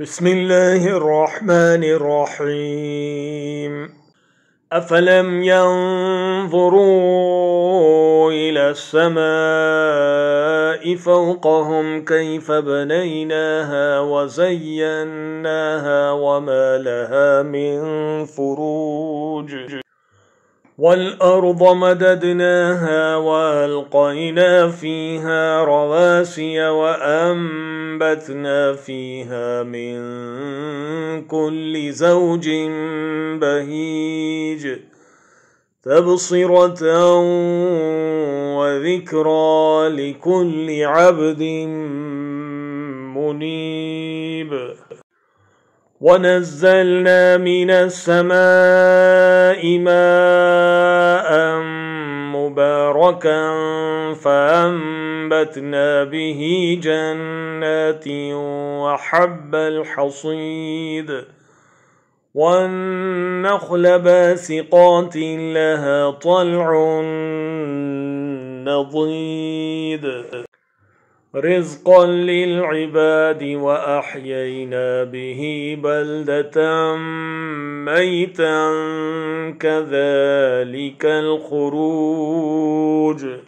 بسم الله الرحمن الرحيم أفلم ينظروا إلى السماء فوقهم كيف بنيناها وزيناها وما لها من فروج والأرض مددناها وألقينا فيها رواسي وأنبتنا فيها من كل زوج بهيج تبصرة وذكرى لكل عبد منيب ونزلنا من السماء ماء مباركا فأنبتنا به جنات وحب الحصيد والنخل باسقات لها طلع نضيد رزقا للعباد واحيينا به بلده ميتا كذلك الخروج